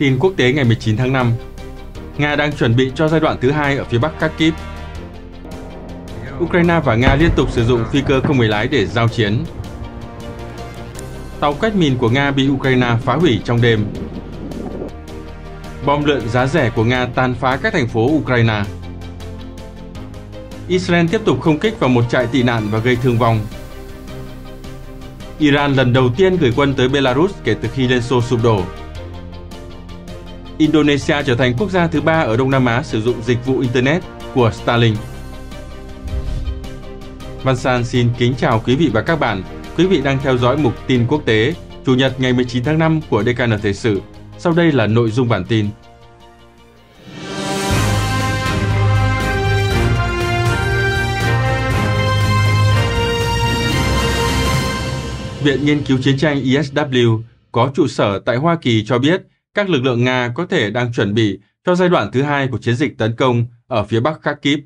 Tin quốc tế ngày 19 tháng 5 Nga đang chuẩn bị cho giai đoạn thứ hai ở phía bắc Kharkiv. Ukraine và Nga liên tục sử dụng phi cơ không người lái để giao chiến. Tàu quét mìn của Nga bị Ukraine phá hủy trong đêm. Bom lượn giá rẻ của Nga tàn phá các thành phố Ukraine. Israel tiếp tục không kích vào một trại tị nạn và gây thương vong. Iran lần đầu tiên gửi quân tới Belarus kể từ khi Liên Xô sụp đổ. Indonesia trở thành quốc gia thứ ba ở Đông Nam Á sử dụng dịch vụ Internet của Starlink. Văn San xin kính chào quý vị và các bạn. Quý vị đang theo dõi mục tin quốc tế, Chủ nhật ngày 19 tháng 5 của DKN Thời sự. Sau đây là nội dung bản tin. Viện Nghiên cứu Chiến tranh ISW có trụ sở tại Hoa Kỳ cho biết các lực lượng Nga có thể đang chuẩn bị cho giai đoạn thứ hai của chiến dịch tấn công ở phía bắc Kharkiv.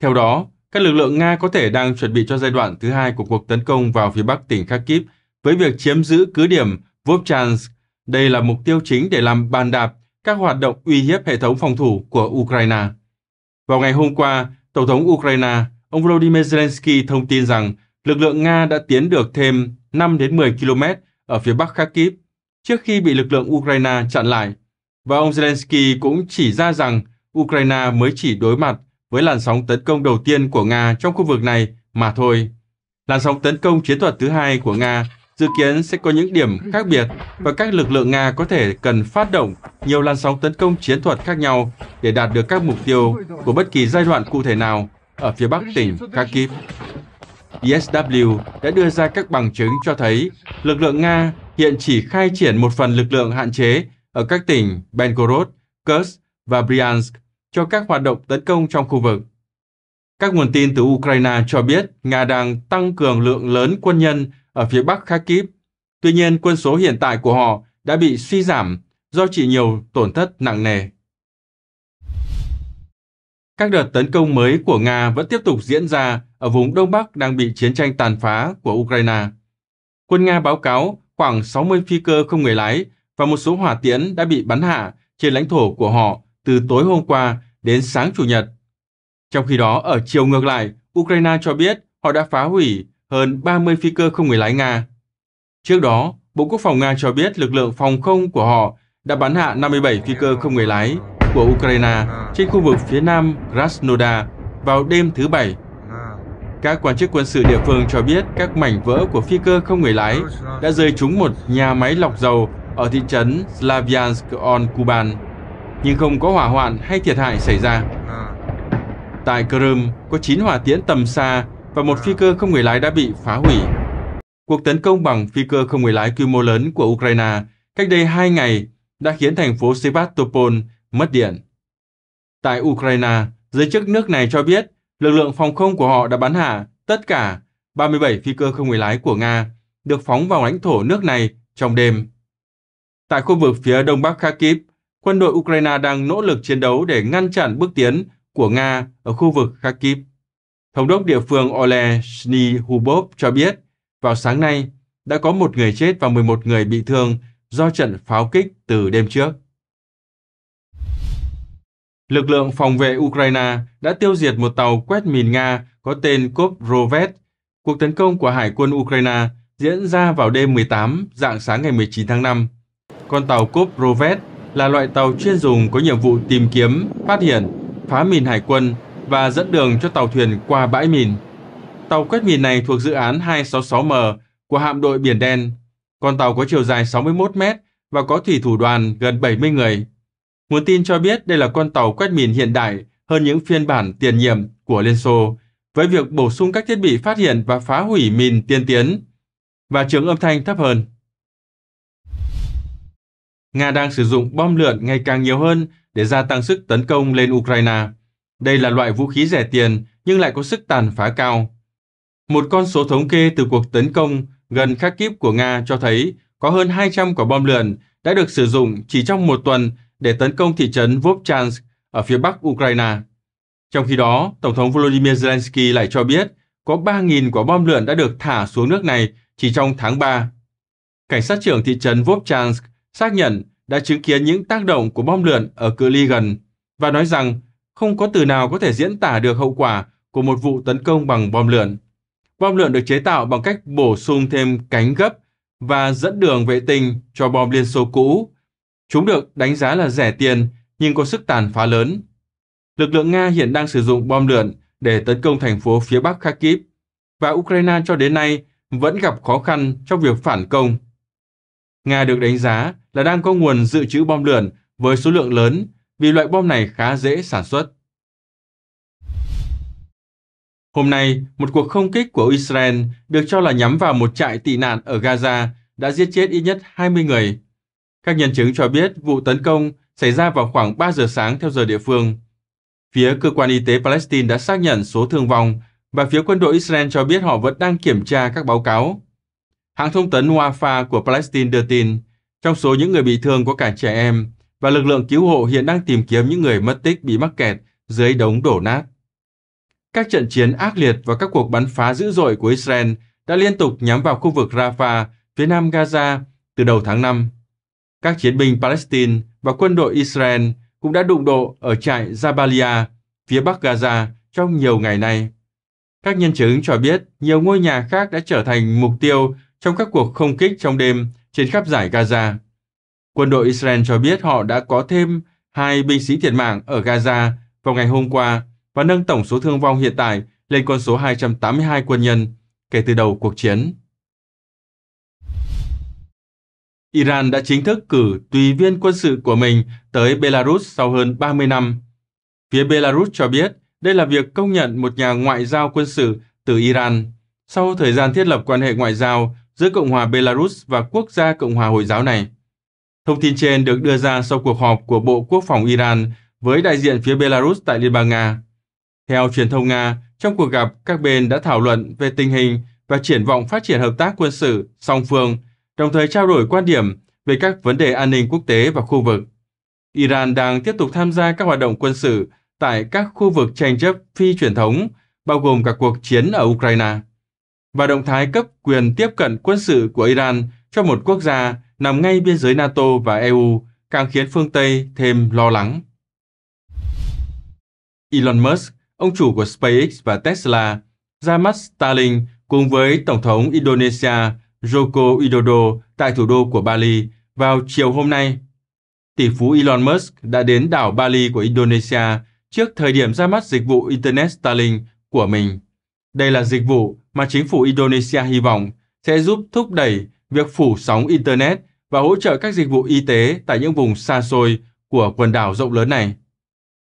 Theo đó, các lực lượng Nga có thể đang chuẩn bị cho giai đoạn thứ hai của cuộc tấn công vào phía bắc tỉnh Kharkiv với việc chiếm giữ cứ điểm Vovchansk. Đây là mục tiêu chính để làm bàn đạp các hoạt động uy hiếp hệ thống phòng thủ của Ukraine. Vào ngày hôm qua, Tổng thống Ukraine, ông Volodymyr Zelensky thông tin rằng lực lượng Nga đã tiến được thêm 5 đến 10 km ở phía bắc Kharkiv trước khi bị lực lượng Ukraine chặn lại, và ông Zelensky cũng chỉ ra rằng Ukraine mới chỉ đối mặt với làn sóng tấn công đầu tiên của Nga trong khu vực này mà thôi. Làn sóng tấn công chiến thuật thứ hai của Nga dự kiến sẽ có những điểm khác biệt và các lực lượng Nga có thể cần phát động nhiều làn sóng tấn công chiến thuật khác nhau để đạt được các mục tiêu của bất kỳ giai đoạn cụ thể nào ở phía bắc tỉnh Kharkiv. ISW đã đưa ra các bằng chứng cho thấy lực lượng Nga hiện chỉ khai triển một phần lực lượng hạn chế ở các tỉnh Belgorod, Kursk và Bryansk cho các hoạt động tấn công trong khu vực. Các nguồn tin từ Ukraine cho biết Nga đang tăng cường lượng lớn quân nhân ở phía bắc Kharkiv. Tuy nhiên, quân số hiện tại của họ đã bị suy giảm do chịu nhiều tổn thất nặng nề. Các đợt tấn công mới của Nga vẫn tiếp tục diễn ra ở vùng Đông Bắc đang bị chiến tranh tàn phá của Ukraine. Quân Nga báo cáo khoảng 60 phi cơ không người lái và một số hỏa tiễn đã bị bắn hạ trên lãnh thổ của họ từ tối hôm qua đến sáng Chủ nhật. Trong khi đó, ở chiều ngược lại, Ukraine cho biết họ đã phá hủy hơn 30 phi cơ không người lái Nga. Trước đó, Bộ Quốc phòng Nga cho biết lực lượng phòng không của họ đã bắn hạ 57 phi cơ không người lái của Ukraine trên khu vực phía nam Krasnodar vào đêm thứ Bảy các quan chức quân sự địa phương cho biết các mảnh vỡ của phi cơ không người lái đã rơi trúng một nhà máy lọc dầu ở thị trấn Slavyansk on Kuban, nhưng không có hỏa hoạn hay thiệt hại xảy ra. Tại Crimea có 9 hỏa tiễn tầm xa và một phi cơ không người lái đã bị phá hủy. Cuộc tấn công bằng phi cơ không người lái quy mô lớn của Ukraine cách đây 2 ngày đã khiến thành phố Sevastopol mất điện. Tại Ukraine, giới chức nước này cho biết Lực lượng phòng không của họ đã bắn hạ tất cả 37 phi cơ không người lái của Nga được phóng vào lãnh thổ nước này trong đêm. Tại khu vực phía đông bắc Kharkiv, quân đội Ukraine đang nỗ lực chiến đấu để ngăn chặn bước tiến của Nga ở khu vực Kharkiv. Thống đốc địa phương Ole Snihubov cho biết, vào sáng nay đã có một người chết và 11 người bị thương do trận pháo kích từ đêm trước. Lực lượng phòng vệ Ukraine đã tiêu diệt một tàu quét mìn Nga có tên Koprovets. Cuộc tấn công của Hải quân Ukraine diễn ra vào đêm 18, dạng sáng ngày 19 tháng 5. Con tàu Koprovets là loại tàu chuyên dùng có nhiệm vụ tìm kiếm, phát hiện, phá mìn hải quân và dẫn đường cho tàu thuyền qua bãi mìn. Tàu quét mìn này thuộc dự án 266M của hạm đội Biển Đen. Con tàu có chiều dài 61 mét và có thủy thủ đoàn gần 70 người. Nguồn tin cho biết đây là con tàu quét mìn hiện đại hơn những phiên bản tiền nhiệm của Liên Xô, với việc bổ sung các thiết bị phát hiện và phá hủy mìn tiên tiến và trường âm thanh thấp hơn. Nga đang sử dụng bom lượn ngày càng nhiều hơn để gia tăng sức tấn công lên Ukraine. Đây là loại vũ khí rẻ tiền nhưng lại có sức tàn phá cao. Một con số thống kê từ cuộc tấn công gần Kharkiv của Nga cho thấy có hơn 200 quả bom lượn đã được sử dụng chỉ trong một tuần để tấn công thị trấn Vovchansk ở phía bắc Ukraine. Trong khi đó, Tổng thống Volodymyr Zelensky lại cho biết có 3.000 quả bom lượn đã được thả xuống nước này chỉ trong tháng 3. Cảnh sát trưởng thị trấn Vovchansk xác nhận đã chứng kiến những tác động của bom lượn ở cự ly gần và nói rằng không có từ nào có thể diễn tả được hậu quả của một vụ tấn công bằng bom lượn. Bom lượn được chế tạo bằng cách bổ sung thêm cánh gấp và dẫn đường vệ tinh cho bom Liên Xô cũ Chúng được đánh giá là rẻ tiền nhưng có sức tàn phá lớn. Lực lượng Nga hiện đang sử dụng bom lượn để tấn công thành phố phía bắc Kharkiv và Ukraine cho đến nay vẫn gặp khó khăn trong việc phản công. Nga được đánh giá là đang có nguồn dự trữ bom lượn với số lượng lớn vì loại bom này khá dễ sản xuất. Hôm nay, một cuộc không kích của Israel được cho là nhắm vào một trại tị nạn ở Gaza đã giết chết ít nhất 20 người các nhân chứng cho biết vụ tấn công xảy ra vào khoảng 3 giờ sáng theo giờ địa phương. Phía cơ quan y tế Palestine đã xác nhận số thương vong và phía quân đội Israel cho biết họ vẫn đang kiểm tra các báo cáo. Hãng thông tấn Wafa của Palestine đưa tin, trong số những người bị thương có cả trẻ em và lực lượng cứu hộ hiện đang tìm kiếm những người mất tích bị mắc kẹt dưới đống đổ nát. Các trận chiến ác liệt và các cuộc bắn phá dữ dội của Israel đã liên tục nhắm vào khu vực Rafah, phía nam Gaza từ đầu tháng 5. Các chiến binh Palestine và quân đội Israel cũng đã đụng độ ở trại Jabalia, phía bắc Gaza trong nhiều ngày nay. Các nhân chứng cho biết nhiều ngôi nhà khác đã trở thành mục tiêu trong các cuộc không kích trong đêm trên khắp giải Gaza. Quân đội Israel cho biết họ đã có thêm hai binh sĩ thiệt mạng ở Gaza vào ngày hôm qua và nâng tổng số thương vong hiện tại lên con số 282 quân nhân kể từ đầu cuộc chiến. Iran đã chính thức cử tùy viên quân sự của mình tới Belarus sau hơn 30 năm. Phía Belarus cho biết đây là việc công nhận một nhà ngoại giao quân sự từ Iran sau thời gian thiết lập quan hệ ngoại giao giữa Cộng hòa Belarus và quốc gia Cộng hòa Hồi giáo này. Thông tin trên được đưa ra sau cuộc họp của Bộ Quốc phòng Iran với đại diện phía Belarus tại Liên bang Nga. Theo truyền thông Nga, trong cuộc gặp, các bên đã thảo luận về tình hình và triển vọng phát triển hợp tác quân sự song phương đồng thời trao đổi quan điểm về các vấn đề an ninh quốc tế và khu vực. Iran đang tiếp tục tham gia các hoạt động quân sự tại các khu vực tranh chấp phi truyền thống, bao gồm cả cuộc chiến ở Ukraine, và động thái cấp quyền tiếp cận quân sự của Iran cho một quốc gia nằm ngay biên giới NATO và EU càng khiến phương Tây thêm lo lắng. Elon Musk, ông chủ của SpaceX và Tesla, ra mắt Starlink cùng với Tổng thống Indonesia Joko Widodo tại thủ đô của Bali vào chiều hôm nay. Tỷ phú Elon Musk đã đến đảo Bali của Indonesia trước thời điểm ra mắt dịch vụ Internet Starlink của mình. Đây là dịch vụ mà chính phủ Indonesia hy vọng sẽ giúp thúc đẩy việc phủ sóng Internet và hỗ trợ các dịch vụ y tế tại những vùng xa xôi của quần đảo rộng lớn này.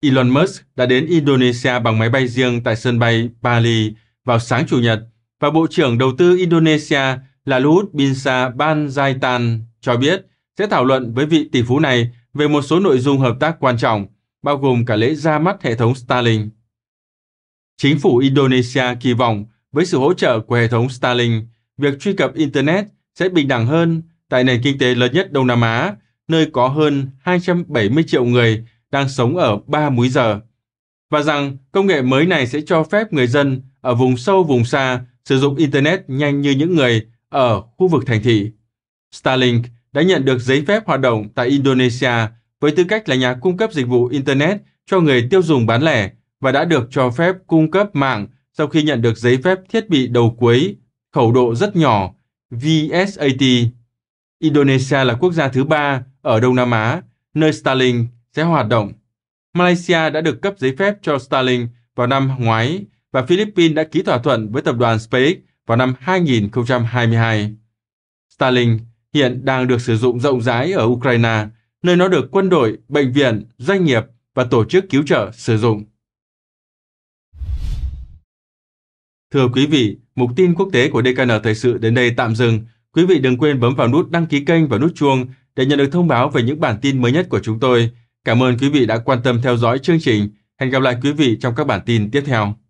Elon Musk đã đến Indonesia bằng máy bay riêng tại sân bay Bali vào sáng Chủ nhật và Bộ trưởng Đầu tư Indonesia Lalut Binsa Banjaitan cho biết sẽ thảo luận với vị tỷ phú này về một số nội dung hợp tác quan trọng, bao gồm cả lễ ra mắt hệ thống Starlink. Chính phủ Indonesia kỳ vọng với sự hỗ trợ của hệ thống Starlink, việc truy cập Internet sẽ bình đẳng hơn tại nền kinh tế lớn nhất Đông Nam Á, nơi có hơn 270 triệu người đang sống ở ba múi giờ, và rằng công nghệ mới này sẽ cho phép người dân ở vùng sâu vùng xa sử dụng Internet nhanh như những người ở khu vực thành thị. Starlink đã nhận được giấy phép hoạt động tại Indonesia với tư cách là nhà cung cấp dịch vụ Internet cho người tiêu dùng bán lẻ và đã được cho phép cung cấp mạng sau khi nhận được giấy phép thiết bị đầu cuối khẩu độ rất nhỏ VSAT. Indonesia là quốc gia thứ ba ở Đông Nam Á nơi Starlink sẽ hoạt động. Malaysia đã được cấp giấy phép cho Starlink vào năm ngoái và Philippines đã ký thỏa thuận với tập đoàn SpaceX vào năm 2022. Starlink hiện đang được sử dụng rộng rãi ở Ukraine, nơi nó được quân đội, bệnh viện, doanh nghiệp và tổ chức cứu trợ sử dụng. Thưa quý vị, mục tin quốc tế của DKN Thời sự đến đây tạm dừng. Quý vị đừng quên bấm vào nút đăng ký kênh và nút chuông để nhận được thông báo về những bản tin mới nhất của chúng tôi. Cảm ơn quý vị đã quan tâm theo dõi chương trình. Hẹn gặp lại quý vị trong các bản tin tiếp theo.